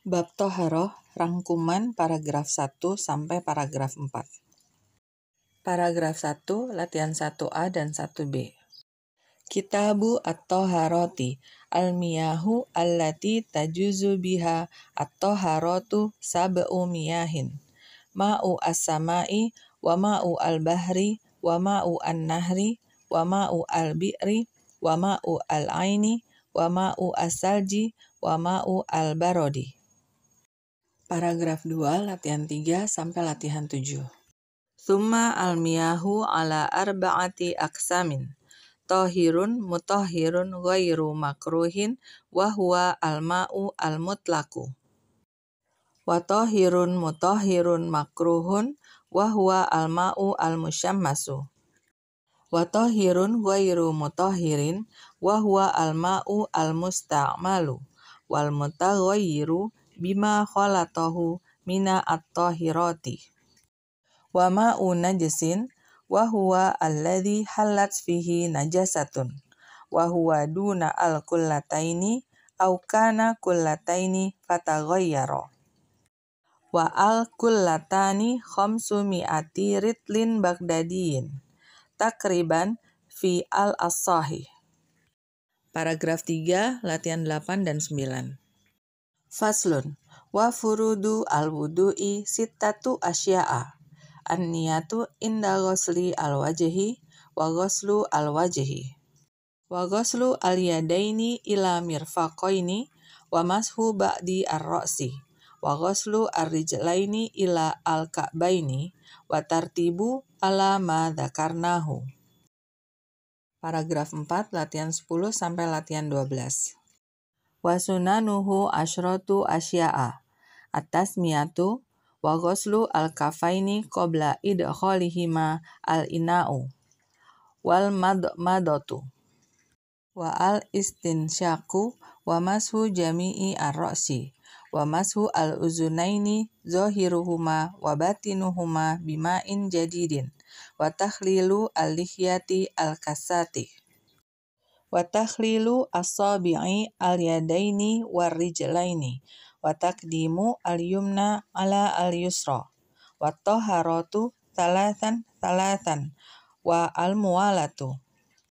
Bab Toharoh, rangkuman paragraf 1 sampai paragraf 4. Paragraf 1, latihan 1A dan 1B. Kitabu atau haroti al-miyahu allati tajuzu biha atau harotu sab'u miyahin. Ma'u asamai wa ma'u al-bahri, wa ma'u an-nahri, wa ma'u al-bi'ri, wa ma'u al-aini, wa ma'u asalji wa ma'u al Paragraf 2, latihan 3 sampai latihan 7. Summa almiyahu ala arba'ati aksamin. Tohirun mutohirun ghairu makruhin wa alma'u almutlaku. Watohirun mutohirun makruhun wa alma'u almusyammasu. Watohirun ghairu mutohirin wa alma'u almusta'malu. Wal mutaghayyiru bima khalatahu mina at-tahirati. Wa ma'u najasin wa huwa alladhi halat fihi najasatun wa huwa duna al-kullataini au kana kullataini fataghayyara. Wa al-kullatani khamsu mi'ati ritlin bagdadiyin. Takriban fi al-asahi. Paragraf 3, latihan 8 dan 9. Faslun wa furudu al wudu'i sittatu asya'a an-niyatu inda ghusli al wajhi wa ghuslu al wajhi wa ghuslu al yadaini ila mirfaqaini wa mashu ba'di ar-ra'si wa ghuslu ar-rijlaini ila al ka'baini wa tartibu ala ma dzakarnahu Paragraf 4, latihan 10 sampai latihan 12. Wasunanuhu sunanuhu asya'a atas miatu wa ghuslu al-kafaini qabla idkhalihima al-ina'u wal madmadatu wa al-istinsyaku wa mashu jami'i ar-ra'si wa mashu al-uzunaini zahiruhuma wa batinuhuma bima'in jadidin wa tahlilu al-lihyati al-kasati wa tahlilu asabi'i al-yadaini warrijlaini wa taqdimu al-yumna ala al-yusra wa talatan talatan wa al-muwalatu